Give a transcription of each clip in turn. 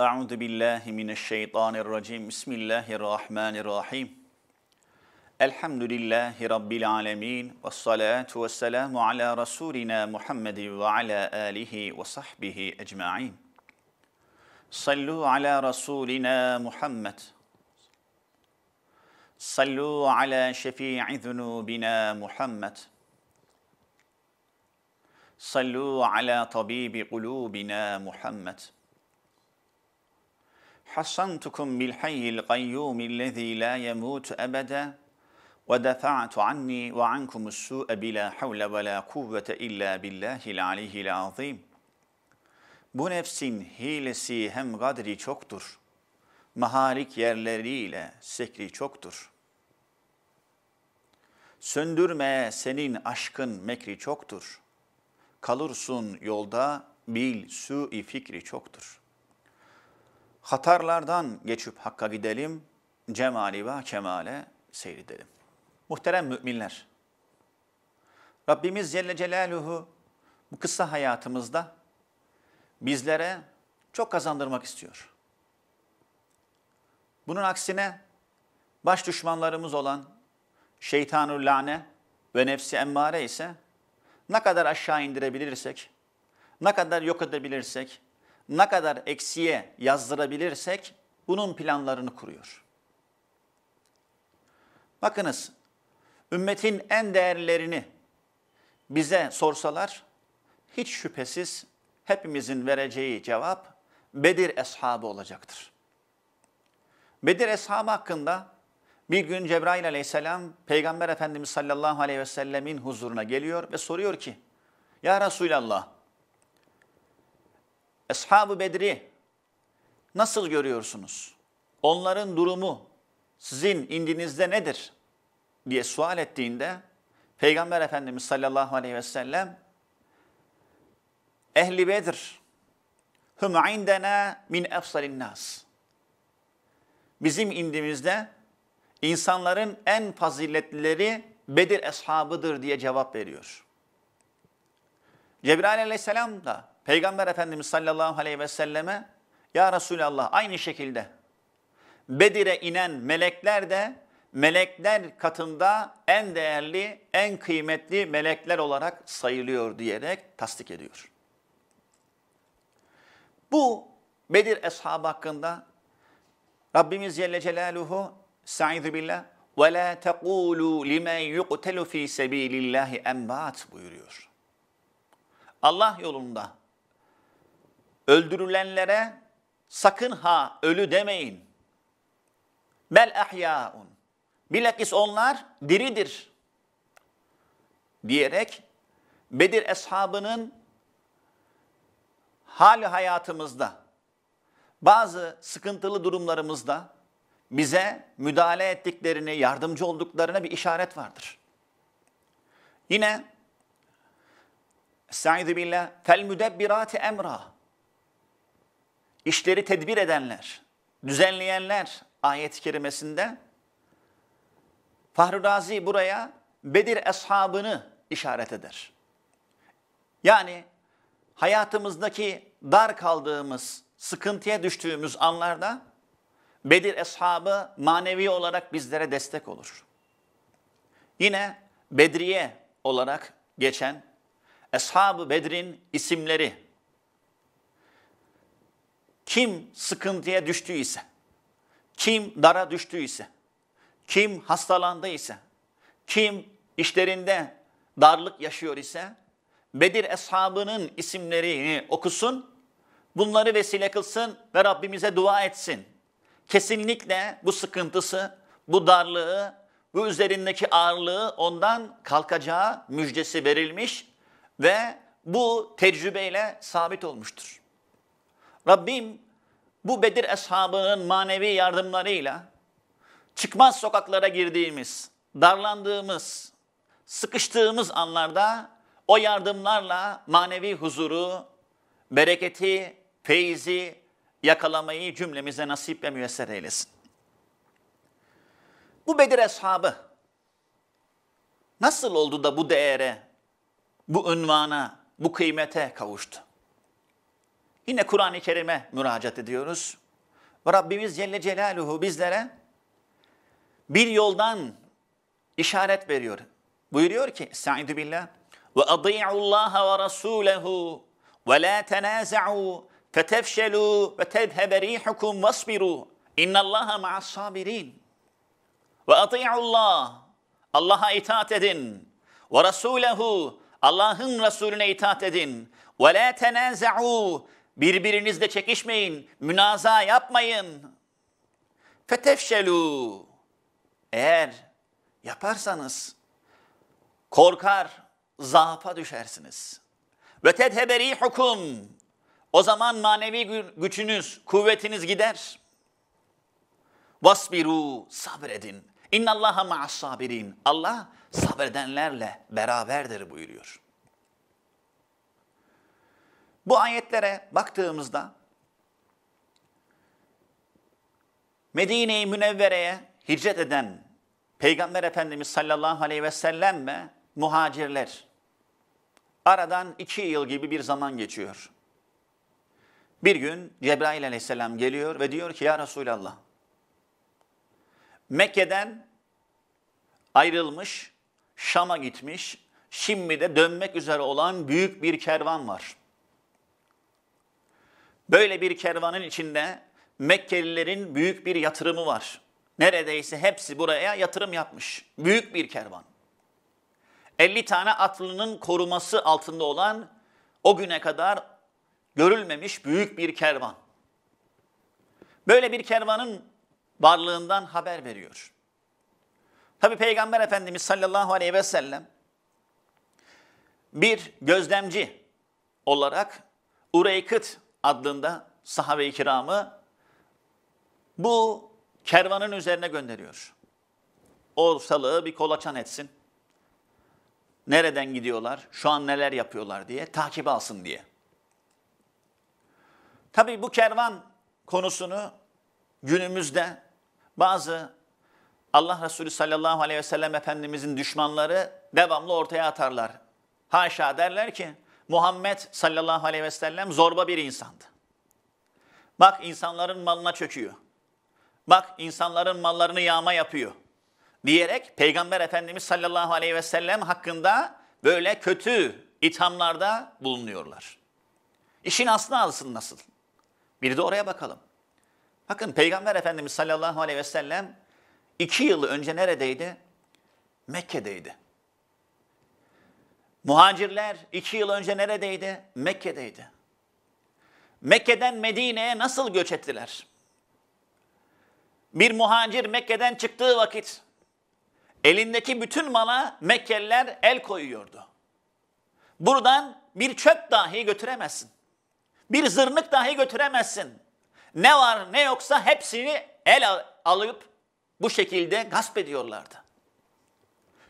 أعوذ بالله من الشيطان الرجيم بسم الله الرحمن الرحيم الحمد لله رب العالمين والصلاة والسلام على رسولنا محمد وعلى آله وصحبه أجمعين صلوا على رسولنا محمد صلوا على شفيع ذنوبنا محمد صلوا على طبيب قلوبنا محمد حصنتكم بالحي القيوم الذي لا يموت أبدا ودفعت عني وعنكم السوء بلا حول ولا قوة إلا بالله العلي العظيم Bu nefsin hilesi hem gadri çoktur. Mahalik yerleriyle sekri çoktur. Söndürme senin aşkın mekri çoktur. Kalursun yolda bil su-i fikri çoktur.'' Hatarlardan geçip hakka gidelim, cemali ve kemale seyredelim. Muhterem müminler, Rabbimiz Celle Celaluhu bu kısa hayatımızda bizlere çok kazandırmak istiyor. Bunun aksine baş düşmanlarımız olan şeytanul lane ve nefsi emmare ise ne kadar aşağı indirebilirsek, ne kadar yok edebilirsek, ne kadar eksiye yazdırabilirsek bunun planlarını kuruyor. Bakınız, ümmetin en değerlerini bize sorsalar, hiç şüphesiz hepimizin vereceği cevap Bedir eshabı olacaktır. Bedir eshabı hakkında bir gün Cebrail aleyhisselam Peygamber Efendimiz sallallahu aleyhi ve sellemin huzuruna geliyor ve soruyor ki, Ya Resulallah, Eshab-ı Bedri nasıl görüyorsunuz? Onların durumu sizin indinizde nedir? diye sual ettiğinde Peygamber Efendimiz sallallahu aleyhi ve sellem Ehli Bedir hum indena min efsalin nas. Bizim indimizde insanların en faziletlileri Bedir eshabıdır diye cevap veriyor. Cebrail aleyhisselam da Peygamber Efendimiz sallallahu aleyhi ve selleme ya Resulallah aynı şekilde Bedir'e inen melekler de melekler katında en değerli, en kıymetli melekler olarak sayılıyor diyerek tasdik ediyor. Bu Bedir eshabı hakkında Rabbimiz Celle Celaluhu Sa'idu billah ve la tequlu limen yuqtalu fi sebilillahi embat buyuruyor. Allah yolunda Öldürülenlere sakın ha ölü demeyin. Bel ahyaun. Bilakis onlar diridir. Diyerek Bedir eshabının hali hayatımızda, bazı sıkıntılı durumlarımızda bize müdahale ettiklerini, yardımcı olduklarına bir işaret vardır. Yine Estaizu billah fel müdebbirati emra işleri tedbir edenler, düzenleyenler ayet-i kerimesinde Fahri Razi buraya Bedir eshabını işaret eder. Yani hayatımızdaki dar kaldığımız, sıkıntıya düştüğümüz anlarda Bedir eshabı manevi olarak bizlere destek olur. Yine Bedriye olarak geçen Eshab-ı Bedrin isimleri kim sıkıntıya düştüyse, kim dara düştüyse, kim hastalandıysa, kim işlerinde darlık yaşıyor ise Bedir eshabının isimlerini okusun, bunları vesile kılsın ve Rabbimize dua etsin. Kesinlikle bu sıkıntısı, bu darlığı, bu üzerindeki ağırlığı ondan kalkacağı müjdesi verilmiş ve bu tecrübeyle sabit olmuştur. Rabbim bu Bedir eshabının manevi yardımlarıyla çıkmaz sokaklara girdiğimiz, darlandığımız, sıkıştığımız anlarda o yardımlarla manevi huzuru, bereketi, feyzi yakalamayı cümlemize nasip ve müyesser eylesin. Bu Bedir eshabı nasıl oldu da bu değere, bu ünvana, bu kıymete kavuştu? Yine Kur'an-ı Kerim'e müracaat ediyoruz. Ve Rabbimiz Celle Celaluhu bizlere bir yoldan işaret veriyor. Buyuruyor ki Sa'idu billah ve adi'u Allah ve rasulehu ve la tenaza'u fetefşelu ve tedhebe rihukum vasbiru innallaha ma'as sabirin ve adi'u Allah Allah'a itaat edin ve rasulehu Allah'ın Resulüne itaat edin ve la tenaza'u Birbirinizle çekişmeyin, münaza yapmayın. Fetefşelu. Eğer yaparsanız korkar, zaafa düşersiniz. Ve tedheberi hukum. O zaman manevi gücünüz, kuvvetiniz gider. Vasbiru sabredin. İnnallaha ma'as sabirin. Allah sabredenlerle beraberdir buyuruyor. Bu ayetlere baktığımızda Medine-i Münevvere'ye hicret eden Peygamber Efendimiz sallallahu aleyhi ve sellem ve muhacirler aradan iki yıl gibi bir zaman geçiyor. Bir gün Cebrail aleyhisselam geliyor ve diyor ki ya Resulallah Mekke'den ayrılmış, Şam'a gitmiş, şimdi de dönmek üzere olan büyük bir kervan var. Böyle bir kervanın içinde Mekkelilerin büyük bir yatırımı var. Neredeyse hepsi buraya yatırım yapmış. Büyük bir kervan. 50 tane atlının koruması altında olan o güne kadar görülmemiş büyük bir kervan. Böyle bir kervanın varlığından haber veriyor. Tabi Peygamber Efendimiz sallallahu aleyhi ve sellem bir gözlemci olarak Ureykıt adlında sahabe-i kiramı bu kervanın üzerine gönderiyor. Ortalığı bir kolaçan etsin. Nereden gidiyorlar, şu an neler yapıyorlar diye takip alsın diye. Tabii bu kervan konusunu günümüzde bazı Allah Resulü sallallahu aleyhi ve sellem Efendimizin düşmanları devamlı ortaya atarlar. Haşa derler ki Muhammed sallallahu aleyhi ve sellem zorba bir insandı. Bak insanların malına çöküyor. Bak insanların mallarını yağma yapıyor. Diyerek Peygamber Efendimiz sallallahu aleyhi ve sellem hakkında böyle kötü ithamlarda bulunuyorlar. İşin aslı alsın nasıl? Bir de oraya bakalım. Bakın Peygamber Efendimiz sallallahu aleyhi ve sellem iki yıl önce neredeydi? Mekke'deydi. Muhacirler iki yıl önce neredeydi? Mekke'deydi. Mekke'den Medine'ye nasıl göç ettiler? Bir muhacir Mekke'den çıktığı vakit elindeki bütün mala Mekkeliler el koyuyordu. Buradan bir çöp dahi götüremezsin. Bir zırnık dahi götüremezsin. Ne var ne yoksa hepsini el alıp bu şekilde gasp ediyorlardı.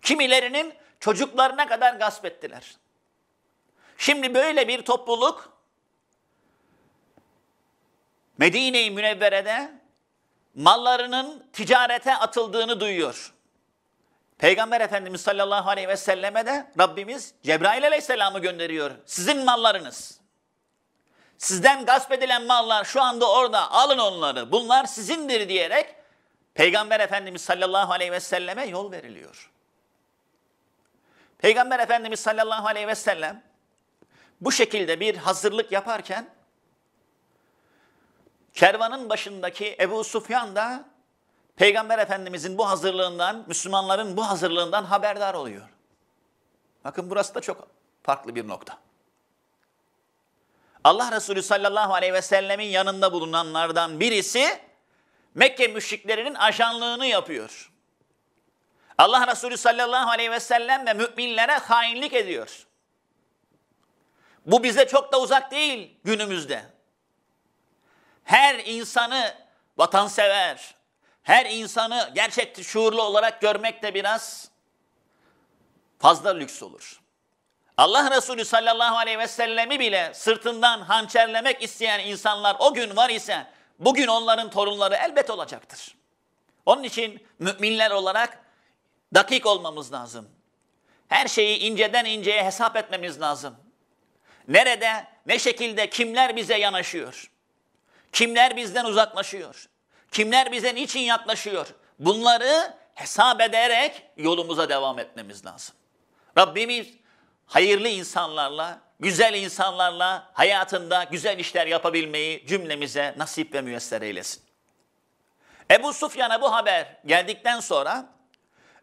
Kimilerinin çocuklarına kadar gasp ettiler. Şimdi böyle bir topluluk Medine-i Münevvere'de mallarının ticarete atıldığını duyuyor. Peygamber Efendimiz sallallahu aleyhi ve selleme de Rabbimiz Cebrail aleyhisselamı gönderiyor. Sizin mallarınız. Sizden gasp edilen mallar şu anda orada alın onları bunlar sizindir diyerek Peygamber Efendimiz sallallahu aleyhi ve selleme yol veriliyor. Peygamber Efendimiz sallallahu aleyhi ve sellem bu şekilde bir hazırlık yaparken kervanın başındaki Ebu Sufyan da Peygamber Efendimizin bu hazırlığından, Müslümanların bu hazırlığından haberdar oluyor. Bakın burası da çok farklı bir nokta. Allah Resulü sallallahu aleyhi ve sellemin yanında bulunanlardan birisi Mekke müşriklerinin ajanlığını yapıyor. Allah Resulü sallallahu aleyhi ve sellem ve müminlere hainlik ediyor. Bu bize çok da uzak değil günümüzde. Her insanı vatansever, her insanı gerçek şuurlu olarak görmek de biraz fazla lüks olur. Allah Resulü sallallahu aleyhi ve sellemi bile sırtından hançerlemek isteyen insanlar o gün var ise bugün onların torunları elbet olacaktır. Onun için müminler olarak Dakik olmamız lazım. Her şeyi inceden inceye hesap etmemiz lazım. Nerede, ne şekilde, kimler bize yanaşıyor? Kimler bizden uzaklaşıyor? Kimler bize niçin yaklaşıyor? Bunları hesap ederek yolumuza devam etmemiz lazım. Rabbimiz hayırlı insanlarla, güzel insanlarla hayatında güzel işler yapabilmeyi cümlemize nasip ve müyesser eylesin. Ebu Sufyan'a bu haber geldikten sonra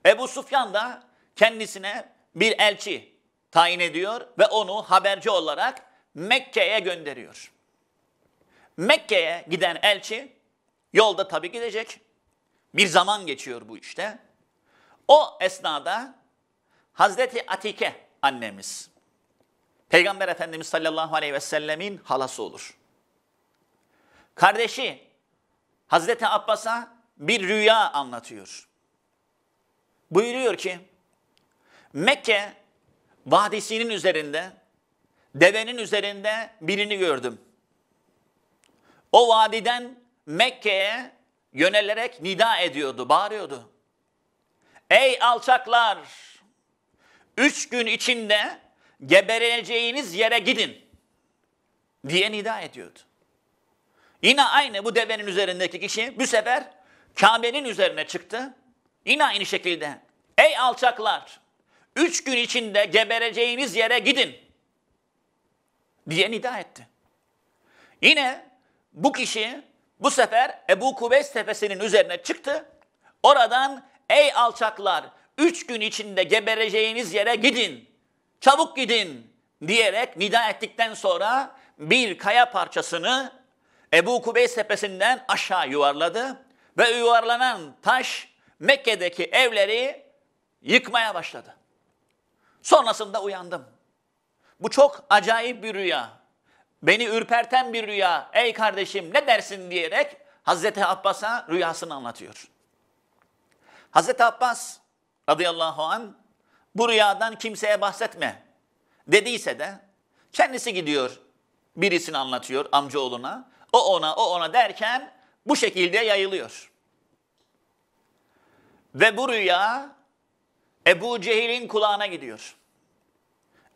Ebu Sufyan da kendisine bir elçi tayin ediyor ve onu haberci olarak Mekke'ye gönderiyor. Mekke'ye giden elçi yolda tabi gidecek. Bir zaman geçiyor bu işte. O esnada Hazreti Atike annemiz, Peygamber Efendimiz sallallahu aleyhi ve sellemin halası olur. Kardeşi Hazreti Abbas'a bir rüya anlatıyor buyuruyor ki Mekke vadisinin üzerinde devenin üzerinde birini gördüm. O vadiden Mekke'ye yönelerek nida ediyordu, bağırıyordu. Ey alçaklar! Üç gün içinde gebereceğiniz yere gidin diye nida ediyordu. Yine aynı bu devenin üzerindeki kişi bu sefer Kabe'nin üzerine çıktı Yine aynı şekilde. Ey alçaklar! Üç gün içinde gebereceğiniz yere gidin. Diye nida etti. Yine bu kişi bu sefer Ebu Kubeys tepesinin üzerine çıktı. Oradan ey alçaklar! Üç gün içinde gebereceğiniz yere gidin. Çabuk gidin diyerek nida ettikten sonra bir kaya parçasını Ebu Kubeys tepesinden aşağı yuvarladı ve yuvarlanan taş Mekke'deki evleri yıkmaya başladı. Sonrasında uyandım. Bu çok acayip bir rüya. Beni ürperten bir rüya. Ey kardeşim ne dersin diyerek Hazreti Abbas'a rüyasını anlatıyor. Hazreti Abbas radıyallahu an bu rüyadan kimseye bahsetme dediyse de kendisi gidiyor birisini anlatıyor amcaoğluna. O ona o ona derken bu şekilde yayılıyor. Ve bu rüya Ebu Cehil'in kulağına gidiyor.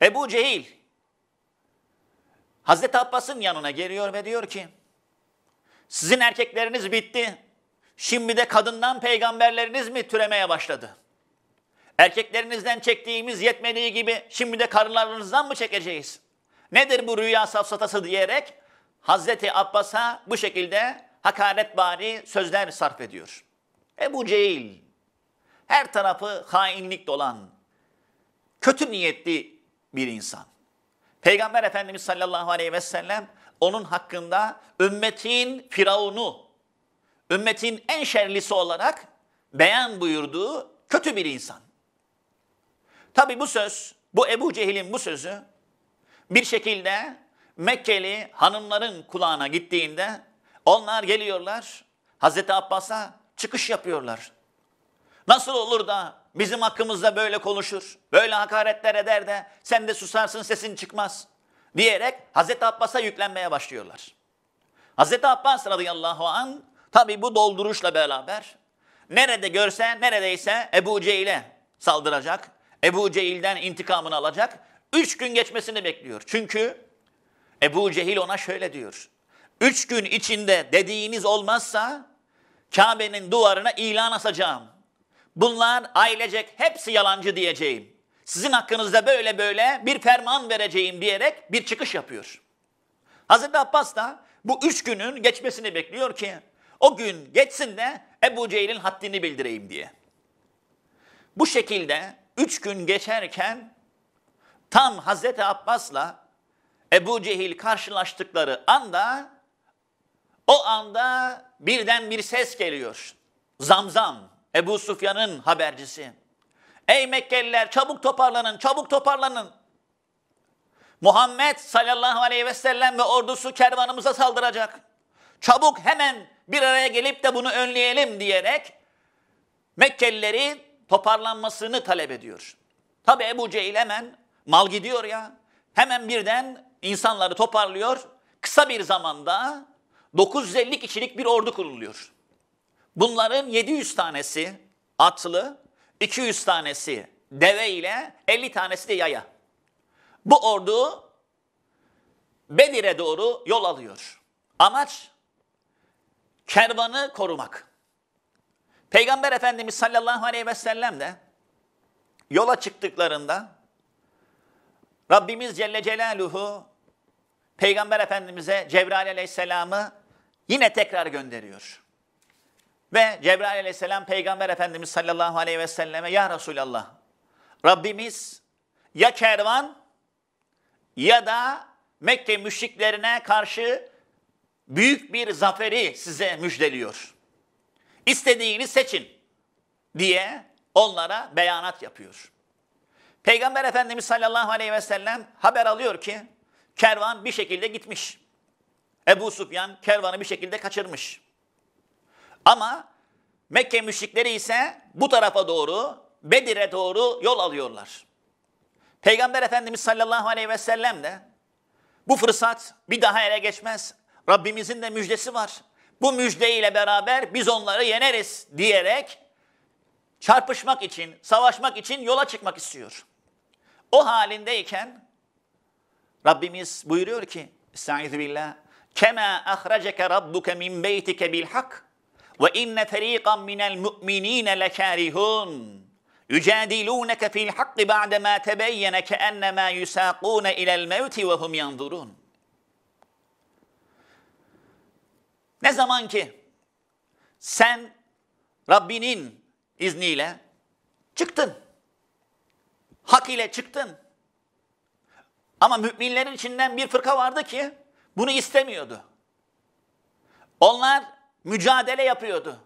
Ebu Cehil Hazreti Abbas'ın yanına geliyor ve diyor ki sizin erkekleriniz bitti. Şimdi de kadından peygamberleriniz mi türemeye başladı? Erkeklerinizden çektiğimiz yetmediği gibi şimdi de karılarınızdan mı çekeceğiz? Nedir bu rüya safsatası diyerek Hazreti Abbas'a bu şekilde hakaret bari sözler sarf ediyor. Ebu Cehil her tarafı hainlik dolan, kötü niyetli bir insan. Peygamber Efendimiz sallallahu aleyhi ve sellem onun hakkında ümmetin firavunu, ümmetin en şerlisi olarak beyan buyurduğu kötü bir insan. Tabi bu söz, bu Ebu Cehil'in bu sözü bir şekilde Mekkeli hanımların kulağına gittiğinde onlar geliyorlar Hazreti Abbas'a çıkış yapıyorlar. Nasıl olur da bizim hakkımızda böyle konuşur, böyle hakaretler eder de sen de susarsın sesin çıkmaz diyerek Hazreti Abbas'a yüklenmeye başlıyorlar. Hazreti Abbas radıyallahu an tabi bu dolduruşla beraber nerede görse neredeyse Ebu Cehil'e saldıracak. Ebu Cehil'den intikamını alacak. Üç gün geçmesini bekliyor. Çünkü Ebu Cehil ona şöyle diyor. Üç gün içinde dediğiniz olmazsa Kabe'nin duvarına ilan asacağım. Bunlar ailecek hepsi yalancı diyeceğim. Sizin hakkınızda böyle böyle bir ferman vereceğim diyerek bir çıkış yapıyor. Hazreti Abbas da bu üç günün geçmesini bekliyor ki o gün geçsin de Ebu Cehil'in haddini bildireyim diye. Bu şekilde üç gün geçerken tam Hazreti Abbas'la Ebu Cehil karşılaştıkları anda o anda birden bir ses geliyor. Zamzam. Ebu Sufyan'ın habercisi. Ey Mekkeliler çabuk toparlanın, çabuk toparlanın. Muhammed sallallahu aleyhi ve sellem ve ordusu kervanımıza saldıracak. Çabuk hemen bir araya gelip de bunu önleyelim diyerek Mekkelileri toparlanmasını talep ediyor. Tabi Ebu Cehil hemen mal gidiyor ya. Hemen birden insanları toparlıyor. Kısa bir zamanda 950 kişilik bir ordu kuruluyor. Bunların 700 tanesi atlı, 200 tanesi deve ile 50 tanesi de yaya. Bu ordu Bedir'e doğru yol alıyor. Amaç kervanı korumak. Peygamber Efendimiz sallallahu aleyhi ve sellem de yola çıktıklarında Rabbimiz Celle Celaluhu Peygamber Efendimiz'e Cebrail aleyhisselamı yine tekrar gönderiyor. Ve Cebrail aleyhisselam Peygamber Efendimiz sallallahu aleyhi ve selleme ya Resulallah Rabbimiz ya kervan ya da Mekke müşriklerine karşı büyük bir zaferi size müjdeliyor. İstediğini seçin diye onlara beyanat yapıyor. Peygamber Efendimiz sallallahu aleyhi ve sellem haber alıyor ki kervan bir şekilde gitmiş. Ebu Sufyan kervanı bir şekilde kaçırmış. Ama Mekke müşrikleri ise bu tarafa doğru, Bedir'e doğru yol alıyorlar. Peygamber Efendimiz sallallahu aleyhi ve sellem de bu fırsat bir daha ele geçmez. Rabbimizin de müjdesi var. Bu müjdeyle beraber biz onları yeneriz diyerek çarpışmak için, savaşmak için yola çıkmak istiyor. O halindeyken Rabbimiz buyuruyor ki Estaizu billah Kema ahraceke rabbuke min beytike bil hak ve inne feriqan minel mu'minine lekarihun. Yücadilûneke fil hakkı ba'demâ tebeyyene keennemâ yusâkûne ilel mevti ve hum yanzurun. Ne zaman ki sen Rabbinin izniyle çıktın. Hak ile çıktın. Ama müminlerin içinden bir fırka vardı ki bunu istemiyordu. Onlar mücadele yapıyordu.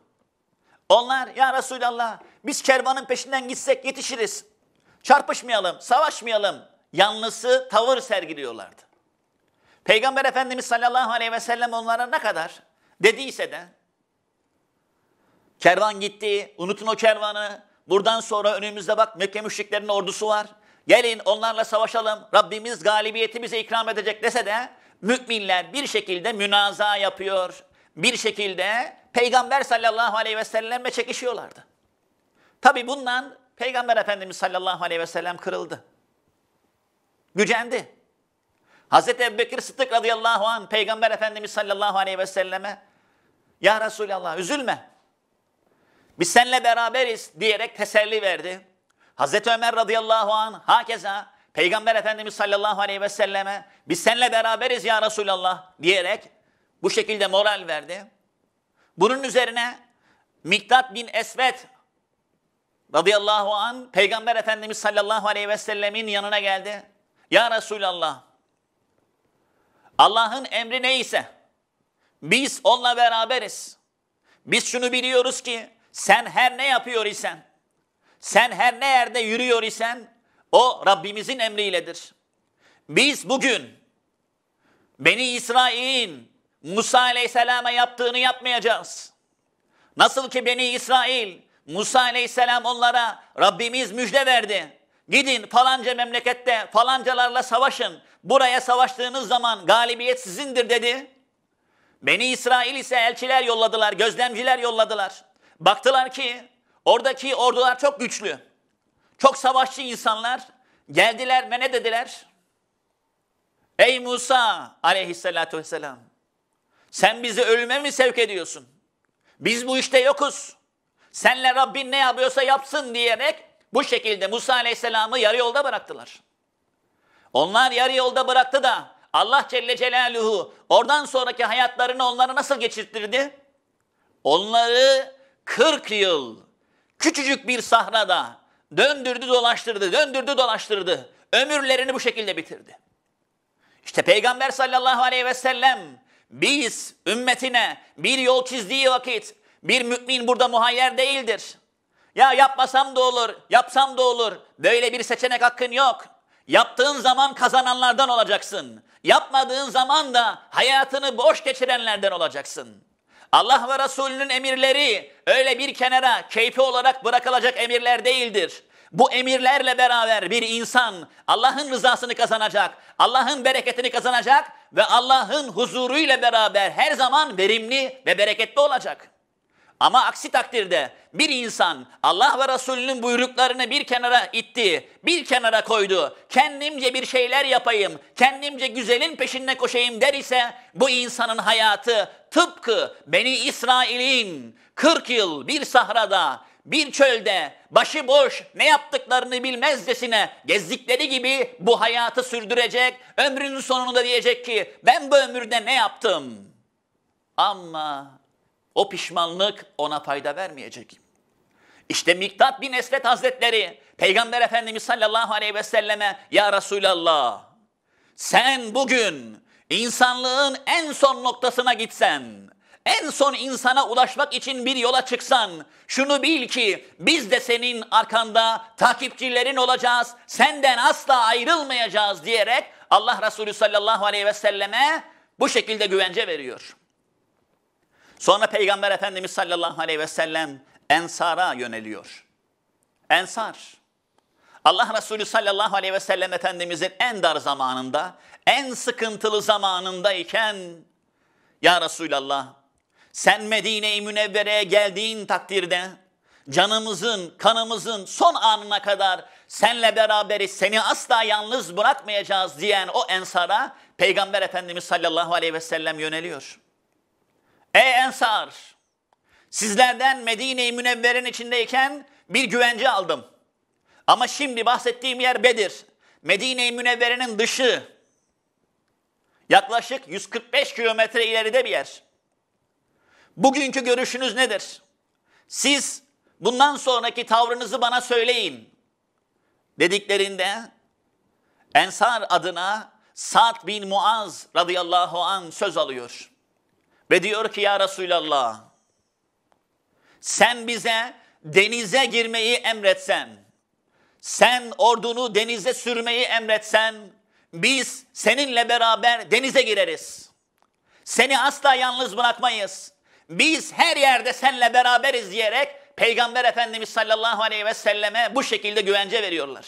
Onlar ya Resulallah biz kervanın peşinden gitsek yetişiriz. Çarpışmayalım, savaşmayalım. Yanlısı tavır sergiliyorlardı. Peygamber Efendimiz sallallahu aleyhi ve sellem onlara ne kadar dediyse de kervan gitti, unutun o kervanı. Buradan sonra önümüzde bak Mekke müşriklerinin ordusu var. Gelin onlarla savaşalım. Rabbimiz galibiyeti bize ikram edecek dese de müminler bir şekilde münaza yapıyor, bir şekilde Peygamber sallallahu aleyhi ve sellem'le çekişiyorlardı. Tabi bundan Peygamber Efendimiz sallallahu aleyhi ve sellem kırıldı. Gücendi. Hazreti Ebubekir Sıddık radıyallahu an Peygamber Efendimiz sallallahu aleyhi ve selleme Ya Resulallah üzülme. Biz seninle beraberiz diyerek teselli verdi. Hazreti Ömer radıyallahu an hakeza Peygamber Efendimiz sallallahu aleyhi ve selleme biz seninle beraberiz ya Resulallah diyerek bu şekilde moral verdi. Bunun üzerine Miktat bin Esved radıyallahu an Peygamber Efendimiz sallallahu aleyhi ve sellemin yanına geldi. Ya Resulallah Allah'ın emri neyse biz onunla beraberiz. Biz şunu biliyoruz ki sen her ne yapıyor isen, sen her ne yerde yürüyor isen o Rabbimizin emriyledir. Biz bugün Beni İsrail Musa Aleyhisselam'a yaptığını yapmayacağız. Nasıl ki Beni İsrail, Musa Aleyhisselam onlara Rabbimiz müjde verdi. Gidin falanca memlekette falancalarla savaşın. Buraya savaştığınız zaman galibiyet sizindir dedi. Beni İsrail ise elçiler yolladılar, gözlemciler yolladılar. Baktılar ki oradaki ordular çok güçlü. Çok savaşçı insanlar geldiler ve ne dediler? Ey Musa aleyhissalatu vesselam sen bizi ölüme mi sevk ediyorsun? Biz bu işte yokuz. Senle Rabbin ne yapıyorsa yapsın diyerek bu şekilde Musa Aleyhisselam'ı yarı yolda bıraktılar. Onlar yarı yolda bıraktı da Allah Celle Celaluhu oradan sonraki hayatlarını onlara nasıl geçirttirdi? Onları 40 yıl küçücük bir sahrada döndürdü dolaştırdı, döndürdü dolaştırdı. Ömürlerini bu şekilde bitirdi. İşte Peygamber sallallahu aleyhi ve sellem biz ümmetine bir yol çizdiği vakit bir mümin burada muhayyer değildir. Ya yapmasam da olur, yapsam da olur. Böyle bir seçenek hakkın yok. Yaptığın zaman kazananlardan olacaksın. Yapmadığın zaman da hayatını boş geçirenlerden olacaksın. Allah ve Resulünün emirleri öyle bir kenara keyfi olarak bırakılacak emirler değildir. Bu emirlerle beraber bir insan Allah'ın rızasını kazanacak, Allah'ın bereketini kazanacak ve Allah'ın huzuruyla beraber her zaman verimli ve bereketli olacak. Ama aksi takdirde bir insan Allah ve Resulünün buyruklarını bir kenara itti, bir kenara koydu, kendimce bir şeyler yapayım, kendimce güzelin peşinde koşayım der ise bu insanın hayatı tıpkı Beni İsrail'in 40 yıl bir sahrada bir çölde başı boş, ne yaptıklarını bilmezcesine gezdikleri gibi bu hayatı sürdürecek. Ömrünün sonunda diyecek ki ben bu ömürde ne yaptım? Ama o pişmanlık ona fayda vermeyecek. İşte Miktat bin Esvet Hazretleri Peygamber Efendimiz sallallahu aleyhi ve selleme Ya Resulallah sen bugün insanlığın en son noktasına gitsen en son insana ulaşmak için bir yola çıksan şunu bil ki biz de senin arkanda takipçilerin olacağız. Senden asla ayrılmayacağız diyerek Allah Resulü sallallahu aleyhi ve selleme bu şekilde güvence veriyor. Sonra Peygamber Efendimiz sallallahu aleyhi ve sellem Ensar'a yöneliyor. Ensar. Allah Resulü sallallahu aleyhi ve sellem Efendimizin en dar zamanında, en sıkıntılı zamanındayken Ya Resulallah sen Medine-i Münevvere'ye geldiğin takdirde canımızın, kanımızın son anına kadar senle beraberiz, seni asla yalnız bırakmayacağız diyen o ensara Peygamber Efendimiz sallallahu aleyhi ve sellem yöneliyor. Ey ensar! Sizlerden Medine-i Münevver'in içindeyken bir güvence aldım. Ama şimdi bahsettiğim yer Bedir. Medine-i Münevvere'nin dışı. Yaklaşık 145 kilometre ileride bir yer. Bugünkü görüşünüz nedir? Siz bundan sonraki tavrınızı bana söyleyin dediklerinde Ensar adına Sa'd bin Muaz radıyallahu an söz alıyor. Ve diyor ki ya Resulallah sen bize denize girmeyi emretsen, sen ordunu denize sürmeyi emretsen, biz seninle beraber denize gireriz. Seni asla yalnız bırakmayız. Biz her yerde senle beraberiz diyerek Peygamber Efendimiz sallallahu aleyhi ve selleme bu şekilde güvence veriyorlar.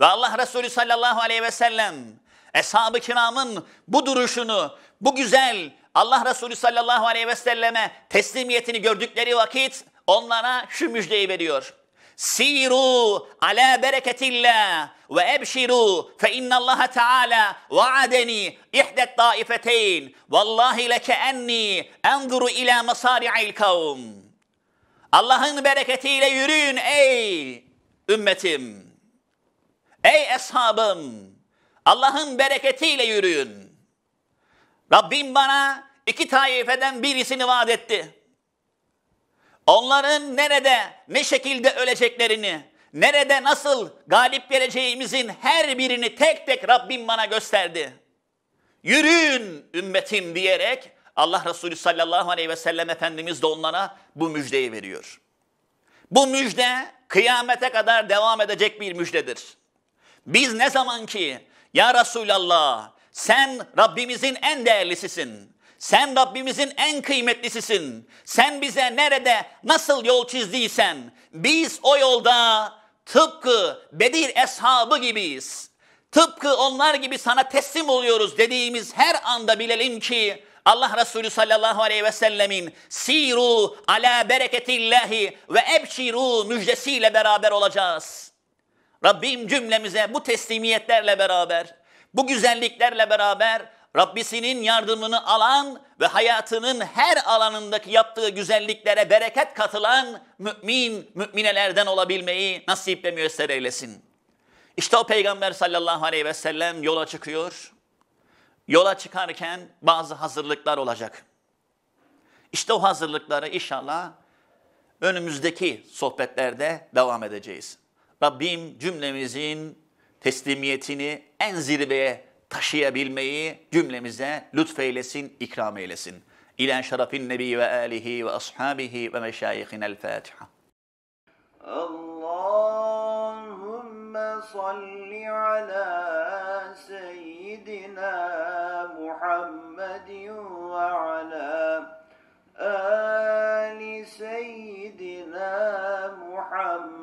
Ve Allah Resulü sallallahu aleyhi ve sellem Eshab-ı kiramın bu duruşunu, bu güzel Allah Resulü sallallahu aleyhi ve selleme teslimiyetini gördükleri vakit onlara şu müjdeyi veriyor. Siru ala bereketillah ve ebşiru fe innallaha teala vaadeni ihdet taifeteyn vallahi leke enni enzuru ila masari'il kavm. Allah'ın bereketiyle yürüyün ey ümmetim. Ey eshabım. Allah'ın bereketiyle yürüyün. Rabbim bana iki taifeden birisini vaat etti onların nerede, ne şekilde öleceklerini, nerede, nasıl galip geleceğimizin her birini tek tek Rabbim bana gösterdi. Yürüyün ümmetim diyerek Allah Resulü sallallahu aleyhi ve sellem Efendimiz de onlara bu müjdeyi veriyor. Bu müjde kıyamete kadar devam edecek bir müjdedir. Biz ne zaman ki ya Resulallah sen Rabbimizin en değerlisisin. Sen Rabbimizin en kıymetlisisin. Sen bize nerede, nasıl yol çizdiysen biz o yolda tıpkı Bedir eshabı gibiyiz. Tıpkı onlar gibi sana teslim oluyoruz dediğimiz her anda bilelim ki Allah Resulü sallallahu aleyhi ve sellemin siru ala bereketillahi ve ebşiru müjdesiyle beraber olacağız. Rabbim cümlemize bu teslimiyetlerle beraber, bu güzelliklerle beraber Rabbisinin yardımını alan ve hayatının her alanındaki yaptığı güzelliklere bereket katılan mümin, müminelerden olabilmeyi nasip ve müyesser eylesin. İşte o Peygamber sallallahu aleyhi ve sellem yola çıkıyor. Yola çıkarken bazı hazırlıklar olacak. İşte o hazırlıkları inşallah önümüzdeki sohbetlerde devam edeceğiz. Rabbim cümlemizin teslimiyetini en zirveye taşıyabilmeyi cümlemize lütfeylesin, ikram eylesin. İlen şerefin nebi ve alihi ve ashabihi ve meşayihinel Fatiha. Allahümme salli ala seyyidina Muhammedin ve ala ali seyyidina Muhammed.